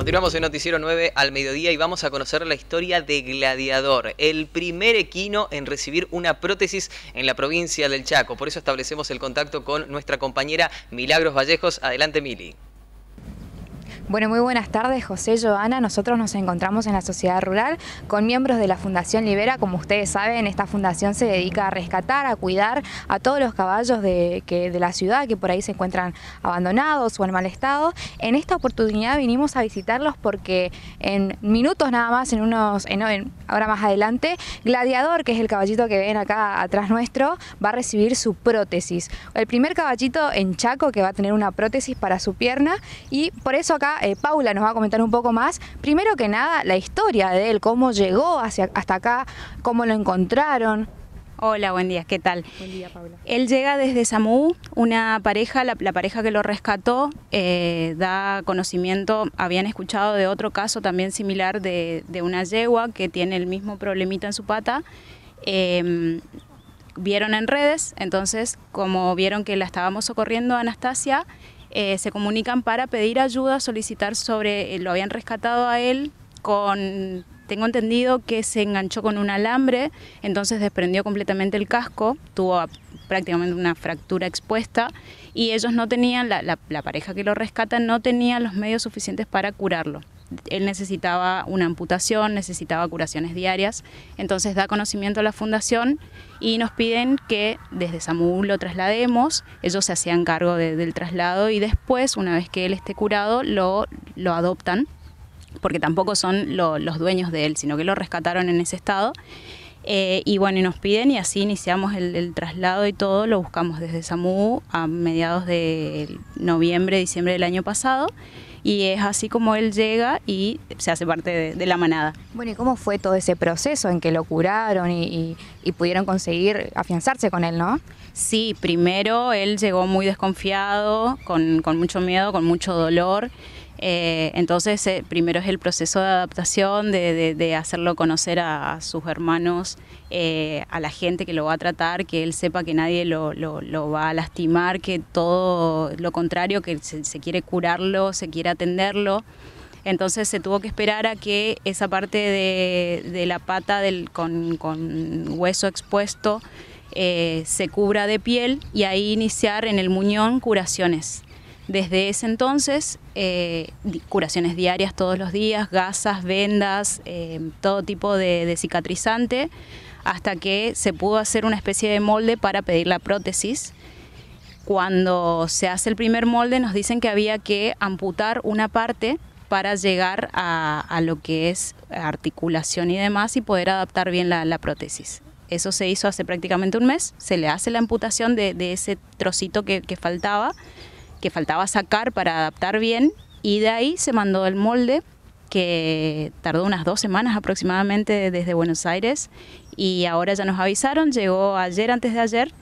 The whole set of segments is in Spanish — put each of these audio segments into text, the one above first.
Continuamos en Noticiero 9 al mediodía y vamos a conocer la historia de Gladiador, el primer equino en recibir una prótesis en la provincia del Chaco. Por eso establecemos el contacto con nuestra compañera Milagros Vallejos. Adelante, Mili. Bueno, muy buenas tardes, José y Joana. Nosotros nos encontramos en la sociedad rural con miembros de la Fundación Libera. Como ustedes saben, esta fundación se dedica a rescatar, a cuidar a todos los caballos de, la ciudad que por ahí se encuentran abandonados o en mal estado. En esta oportunidad vinimos a visitarlos porque en minutos nada más, en unos, ahora más adelante, Gladiador, que es el caballito que ven acá atrás nuestro, va a recibir su prótesis. El primer caballito en Chaco que va a tener una prótesis para su pierna y por eso acá eh, Paula nos va a comentar un poco más. Primero que nada, la historia de él, cómo llegó hasta acá, cómo lo encontraron. Hola, buen día, ¿qué tal? Buen día, Paula. Él llega desde Samu, una pareja, la, pareja que lo rescató, eh, da conocimiento, habían escuchado de otro caso también similar de, una yegua que tiene el mismo problemita en su pata. Em, vieron en redes, entonces como vieron que la estábamos socorriendo a Anastasia, eh, se comunican para pedir ayuda, solicitar sobre, eh, lo habían rescatado a él con, tengo entendido que se enganchó con un alambre, entonces desprendió completamente el casco, tuvo prácticamente una fractura expuesta y ellos no tenían, la, la pareja que lo rescata no tenía los medios suficientes para curarlo él necesitaba una amputación, necesitaba curaciones diarias, entonces da conocimiento a la fundación y nos piden que desde SAMU lo traslademos, ellos se hacían cargo del traslado y después, una vez que él esté curado, lo, adoptan, porque tampoco son los dueños de él, sino que lo rescataron en ese estado. Eh, y bueno, y nos piden y así iniciamos el, el, traslado y todo, lo buscamos desde Samu a mediados de noviembre, diciembre del año pasado y es así como él llega y se hace parte de, la manada. Bueno, ¿y cómo fue todo ese proceso en que lo curaron y, pudieron conseguir afianzarse con él, no? Sí, primero él llegó muy desconfiado, con mucho miedo, con mucho dolor eh, entonces, eh, primero es el proceso de adaptación, de, hacerlo conocer a, sus hermanos, eh, a la gente que lo va a tratar, que él sepa que nadie lo, va a lastimar, que todo lo contrario, que se, quiere curarlo, se quiere atenderlo. Entonces se tuvo que esperar a que esa parte de, la pata con hueso expuesto se cubra de piel y ahí iniciar en el muñón curaciones. Desde ese entonces, eh, curaciones diarias todos los días, gasas, vendas, eh, todo tipo de, cicatrizante, hasta que se pudo hacer una especie de molde para pedir la prótesis. Cuando se hace el primer molde nos dicen que había que amputar una parte para llegar a, lo que es articulación y demás y poder adaptar bien la, prótesis. Eso se hizo hace prácticamente un mes, se le hace la amputación de, ese trocito que faltaba que faltaba sacar para adaptar bien y de ahí se mandó el molde que tardó unas dos semanas aproximadamente desde Buenos Aires y ahora ya nos avisaron, llegó ayer antes de ayer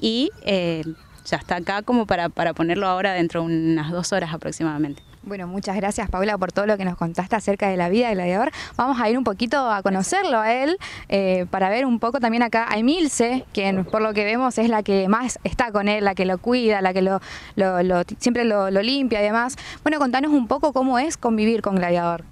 y eh, ya está acá como para, para ponerlo ahora dentro de unas dos horas aproximadamente. Bueno, muchas gracias Paula por todo lo que nos contaste acerca de la vida de Gladiador. Vamos a ir un poquito a conocerlo a él eh, para ver un poco también acá a Emilce, quien por lo que vemos es la que más está con él, la que lo cuida, la que lo, siempre lo, lo, limpia y demás. Bueno, contanos un poco cómo es convivir con Gladiador.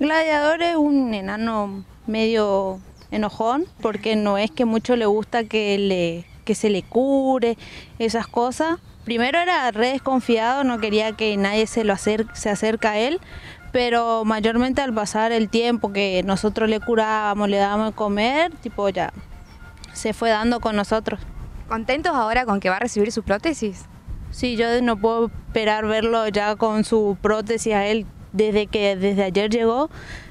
Gladiador es un enano medio enojón porque no es que mucho le gusta que le que se le cure, esas cosas. Primero era re desconfiado, no quería que nadie se, lo acerca a él, pero mayormente al pasar el tiempo que nosotros le curábamos, le dábamos de comer, tipo ya se fue dando con nosotros. ¿Contentos ahora con que va a recibir su prótesis? Sí, yo no puedo esperar verlo ya con su prótesis a él desde que desde ayer llegó.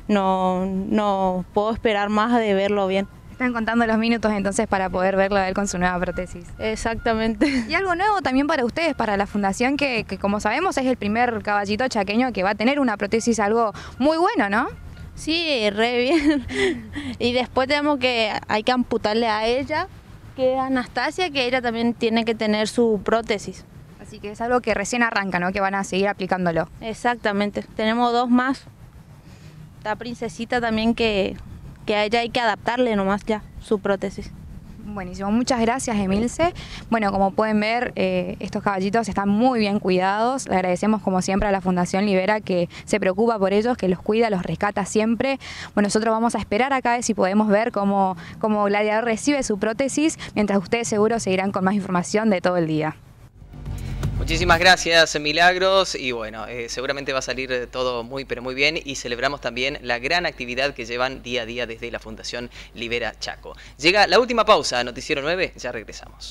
No, no puedo esperar más de verlo bien. Están contando los minutos entonces para poder verlo a él con su nueva prótesis. Exactamente. Y algo nuevo también para ustedes, para la fundación, que, como sabemos es el primer caballito chaqueño que va a tener una prótesis, algo muy bueno, ¿no? Sí, re bien. y después tenemos que, hay que amputarle a ella, que es Anastasia, que ella también tiene que tener su prótesis. Así que es algo que recién arranca, ¿no? Que van a seguir aplicándolo. Exactamente. Tenemos dos más. La princesita también que que a ella hay que adaptarle nomás ya su prótesis. Buenísimo, muchas gracias Emilce. Bueno, como pueden ver, eh, estos caballitos están muy bien cuidados. Le agradecemos como siempre a la Fundación Libera que se preocupa por ellos, que los cuida, los rescata siempre. Bueno, nosotros vamos a esperar acá si podemos ver cómo, cómo Gladiador recibe su prótesis, mientras ustedes seguro seguirán con más información de todo el día. Muchísimas gracias, Milagros. Y bueno, eh, seguramente va a salir todo muy, pero muy bien. Y celebramos también la gran actividad que llevan día a día desde la Fundación Libera Chaco. Llega la última pausa, Noticiero 9, ya regresamos.